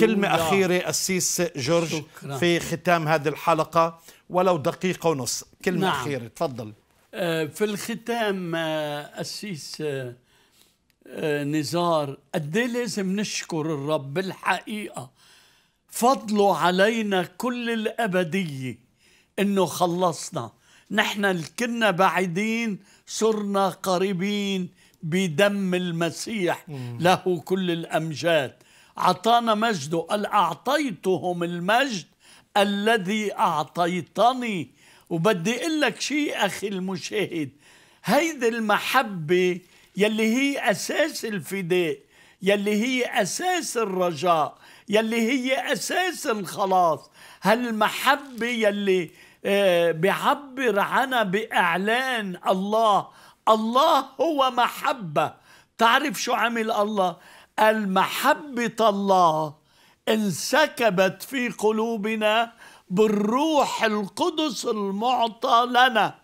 كلمة أخيرة السيس جورج شكرا. في ختام هذه الحلقة ولو دقيقة ونص كلمة نعم. أخيرة تفضل آه، في الختام السيس آه، آه، نزار قد إيه لازم نشكر الرب الحقيقة فضله علينا كل الأبدية إنه خلصنا نحن اللي كنا بعيدين صرنا قريبين بدم المسيح له كل الأمجاد أعطانا مجده قال أعطيتهم المجد الذي أعطيتني وبدي أقول لك شيء أخي المشاهد هيدي المحبة يلي هي أساس الفداء يلي هي أساس الرجاء يلي هي أساس الخلاص هالمحبة يلي آه، بيعبر عنها بإعلان الله الله هو محبة تعرف شو عمل الله المحبة الله انسكبت في قلوبنا بالروح القدس المعطى لنا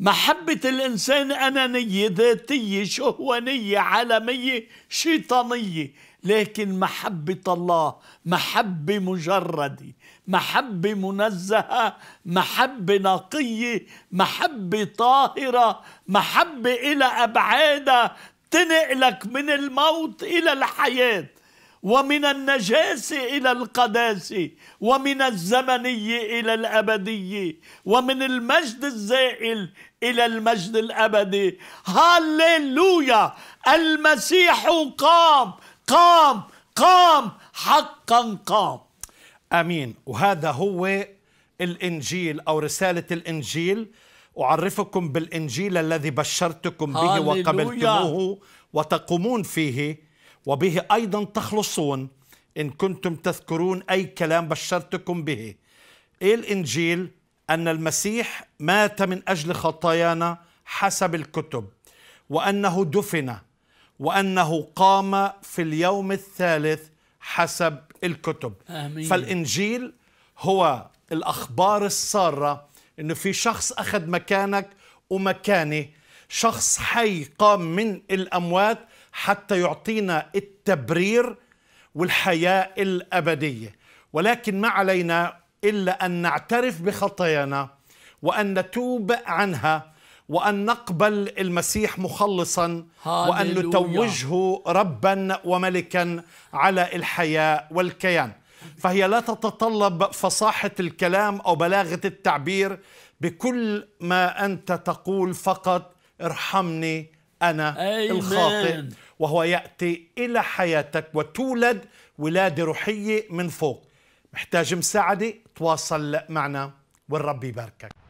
محبة الإنسان أنانية ذاتية شهوانية عالمية شيطانية لكن محبة الله محبة مجردة محبة منزهة محبة نقية محبة طاهرة محبة إلى أبعادها تنقلك من الموت إلى الحياة ومن النجاسة إلى القداسة ومن الزمنية إلى الأبدية ومن المجد الزائل إلى المجد الأبدي هاللويا المسيح قام قام قام حقا قام امين وهذا هو الانجيل او رساله الانجيل أعرفكم بالإنجيل الذي بشرتكم به وقبلتموه وتقومون فيه وبه أيضا تخلصون إن كنتم تذكرون أي كلام بشرتكم به إيه الإنجيل أن المسيح مات من أجل خطايانا حسب الكتب وأنه دفن وأنه قام في اليوم الثالث حسب الكتب آمين. فالإنجيل هو الأخبار السارة انه في شخص اخذ مكانك ومكاني شخص حي قام من الاموات حتى يعطينا التبرير والحياه الابديه ولكن ما علينا الا ان نعترف بخطايانا وان نتوب عنها وأن نقبل المسيح مخلصا وأن نتوجه ربا وملكا على الحياة والكيان فهي لا تتطلب فصاحة الكلام أو بلاغة التعبير بكل ما أنت تقول فقط ارحمني أنا أيمان. الخاطئ وهو يأتي إلى حياتك وتولد ولادة روحية من فوق محتاج مساعدة تواصل معنا والرب يباركك